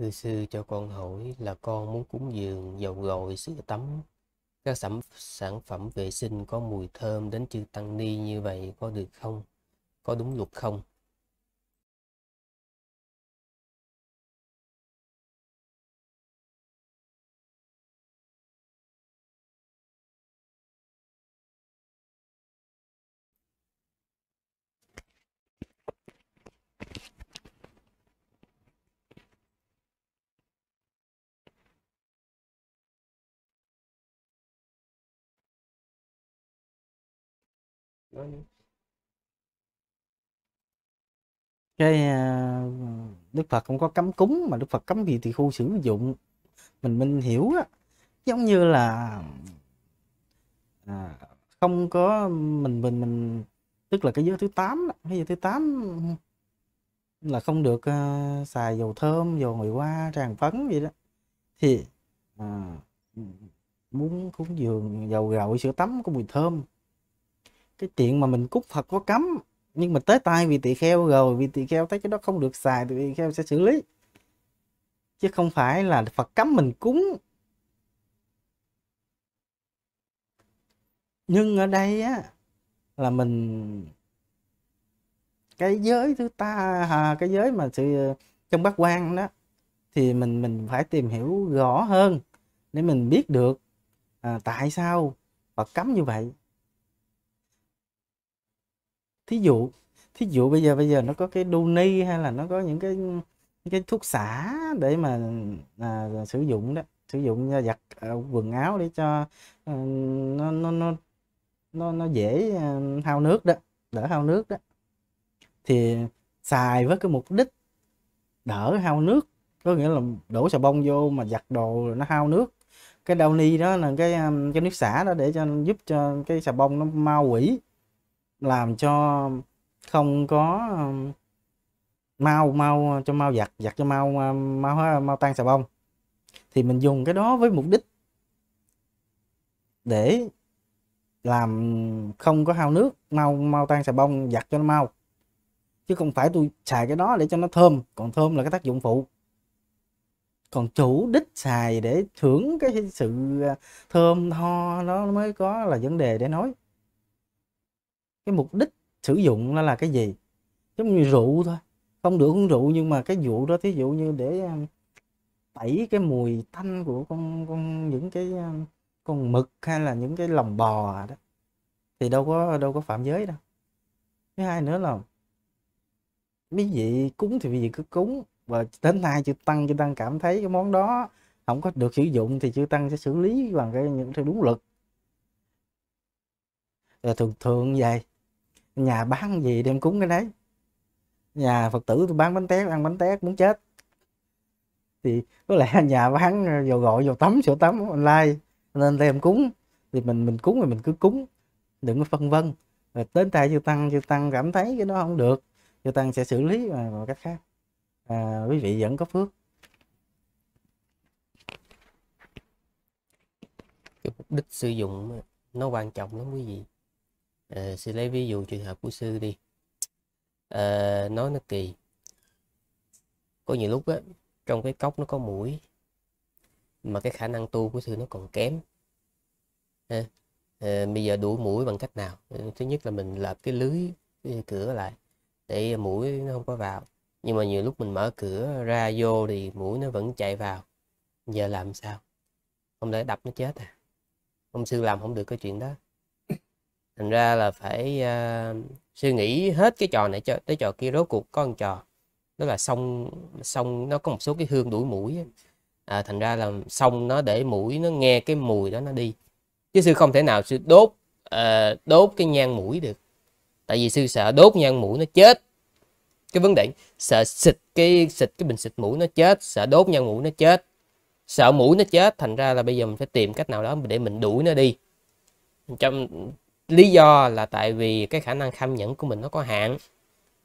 thư sư cho con hỏi là con muốn cúng dường dầu gội, sữa tắm, các sản, sản phẩm vệ sinh có mùi thơm đến chư Tăng Ni như vậy có được không? Có đúng luật không? có những cái à, Đức Phật không có cấm cúng mà Đức Phật cấm gì thì khu sử dụng mình minh hiểu á giống như là à, không có mình mình mình tức là cái giới thứ 8 cái giới thứ 8 là không được uh, xài dầu thơm dầu người hoa tràng phấn gì đó thì à, muốn cúng dường dầu gạo sữa tắm có mùi thơm cái chuyện mà mình cúc phật có cấm nhưng mà tới tay vì tỳ kheo rồi vì tỳ kheo thấy cái đó không được xài thì tỳ kheo sẽ xử lý chứ không phải là phật cấm mình cúng nhưng ở đây á là mình cái giới thứ ta à, cái giới mà sự trong bát quan đó thì mình mình phải tìm hiểu rõ hơn để mình biết được à, tại sao Phật cấm như vậy thí dụ thí dụ bây giờ bây giờ nó có cái đu ni hay là nó có những cái những cái thuốc xả để mà à, sử dụng đó sử dụng giặt à, quần áo để cho uh, nó nó nó nó nó dễ uh, hao nước đó đỡ hao nước đó thì xài với cái mục đích đỡ hao nước có nghĩa là đổ xà bông vô mà giặt đồ rồi nó hao nước cái đau ni đó là cái cái nước xả đó để cho giúp cho cái xà bông nó mau quỷ làm cho không có um, mau mau cho mau giặt giặt cho mau um, mau mau tan xà bông thì mình dùng cái đó với mục đích để làm không có hao nước mau mau tan xà bông giặt cho nó mau chứ không phải tôi xài cái đó để cho nó thơm còn thơm là cái tác dụng phụ còn chủ đích xài để thưởng cái sự uh, thơm tho nó mới có là vấn đề để nói cái mục đích sử dụng nó là cái gì giống như rượu thôi không được uống rượu nhưng mà cái rượu đó thí dụ như để ờ, tẩy cái mùi tanh của con con những cái ờ, con mực hay là những cái lòng bò đó thì đâu có đâu có phạm giới đâu thứ hai nữa là mấy vị cúng thì vì vị cứ cúng và đến nay chưa tăng chưa tăng cảm thấy cái món đó không có được sử dụng thì chưa tăng sẽ xử lý bằng cái những theo đúng luật là thường thường vậy nhà bán gì đem cúng cái đấy nhà phật tử tôi bán bánh tét ăn bánh tét muốn chết thì có lẽ nhà bán dầu gội dầu tắm sữa tắm online nên đem cúng thì mình mình cúng thì mình cứ cúng đừng có phân vân rồi đến tay chưa tăng chưa tăng cảm thấy cái đó không được chưa tăng sẽ xử lý bằng cách khác à, quý vị vẫn có phước cái mục đích sử dụng nó quan trọng lắm quý vị sẽ ờ, lấy ví dụ trường hợp của sư đi à, nói nó kỳ có nhiều lúc á trong cái cốc nó có mũi mà cái khả năng tu của sư nó còn kém à, à, bây giờ đuổi mũi bằng cách nào thứ nhất là mình lập cái lưới cái cửa lại để mũi nó không có vào nhưng mà nhiều lúc mình mở cửa ra vô thì mũi nó vẫn chạy vào giờ làm sao không lẽ đập nó chết à ông sư làm không được cái chuyện đó thành ra là phải uh, suy nghĩ hết cái trò này cho tới trò kia rốt cuộc có một trò đó là sông sông nó có một số cái hương đuổi mũi à, thành ra là sông nó để mũi nó nghe cái mùi đó nó đi chứ sư không thể nào sư đốt uh, đốt cái nhang mũi được tại vì sư sợ đốt nhang mũi nó chết cái vấn đề sợ xịt cái xịt cái bình xịt mũi nó chết sợ đốt nhang mũi nó chết sợ mũi nó chết thành ra là bây giờ mình phải tìm cách nào đó để mình đuổi nó đi trong lý do là tại vì cái khả năng kham nhẫn của mình nó có hạn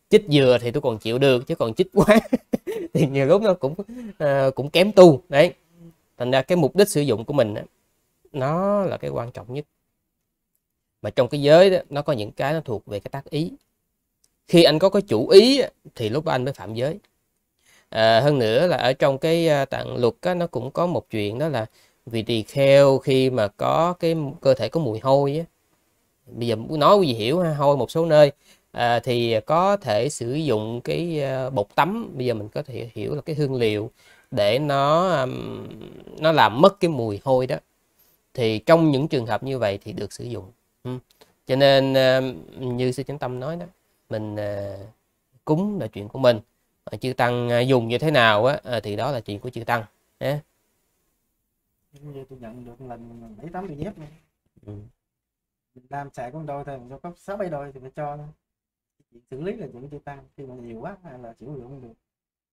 chích dừa thì tôi còn chịu được chứ còn chích quá thì nhiều lúc nó cũng uh, cũng kém tu đấy thành ra cái mục đích sử dụng của mình đó, nó là cái quan trọng nhất mà trong cái giới đó, nó có những cái nó thuộc về cái tác ý khi anh có cái chủ ý thì lúc đó anh mới phạm giới à, hơn nữa là ở trong cái ờ, tạng luật á, nó cũng có một chuyện đó là vì tỳ kheo khi mà có cái cơ thể có mùi hôi á, bây giờ nói quý hiểu ha hôi một số nơi à, thì có thể sử dụng cái à, bột tắm bây giờ mình có thể hiểu là cái hương liệu để nó nó làm mất cái mùi hôi đó thì trong những trường hợp như vậy thì được sử dụng cho nên à, như sư chánh tâm nói đó mình à, cúng là chuyện của mình chư tăng dùng như thế nào á thì đó là chuyện của chư tăng nhé tôi nhận được lần bảy tám nhép làm xài sẽ đôi thôi mình cho có sáu bảy đôi thì phải cho xử lý là chuyện chia tan khi mà nhiều quá là chịu được không được